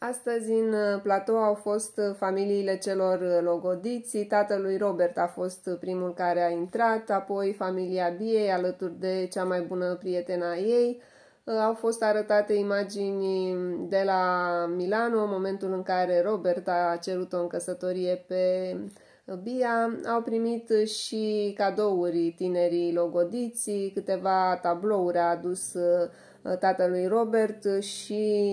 Astăzi în uh, platou au fost uh, familiile celor uh, logodiți, tatălui Robert a fost primul care a intrat, apoi familia Biei alături de cea mai bună prietena ei. Au fost arătate imagini de la Milano, momentul în care Robert a cerut o în căsătorie pe Bia, au primit și cadouri tinerii logodiții, câteva tablouri a adus uh, tatălui Robert și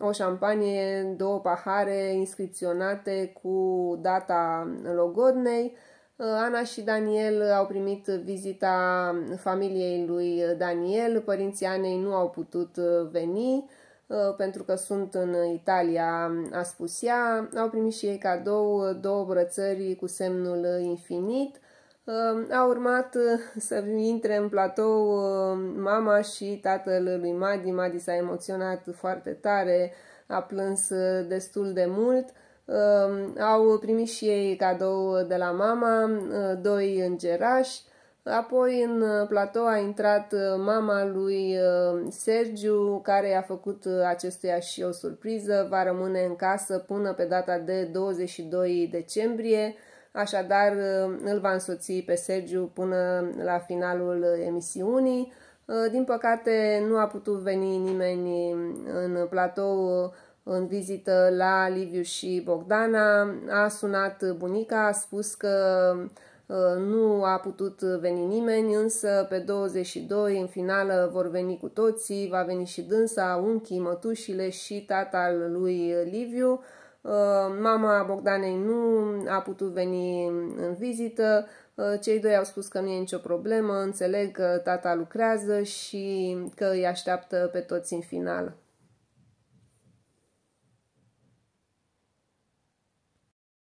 um, o șampanie, două pahare inscripționate cu data logodnei. Uh, Ana și Daniel au primit vizita familiei lui Daniel, părinții Anei nu au putut uh, veni. Uh, pentru că sunt în Italia, a spus ea. Au primit și ei cadou uh, două brățări cu semnul uh, infinit. A urmat să intre în platou mama și tatăl lui Madi. Madi s-a emoționat foarte tare, a plâns destul de mult. Au primit și ei cadou de la mama, doi îngerași, Apoi în uh, platou a intrat uh, mama lui uh, Sergiu, care i-a făcut acestuia și o surpriză. Va rămâne în casă până pe data de 22 decembrie, așadar îl va însoți pe Sergiu până la finalul emisiunii. Din păcate nu a putut veni nimeni în platou în vizită la Liviu și Bogdana. A sunat bunica, a spus că Uh, nu a putut veni nimeni, însă pe 22 în finală vor veni cu toții, va veni și dânsa, unchii, mătușile și tatăl lui Liviu. Uh, mama Bogdanei nu a putut veni în vizită, uh, cei doi au spus că nu e nicio problemă, înțeleg că tata lucrează și că îi așteaptă pe toți în final.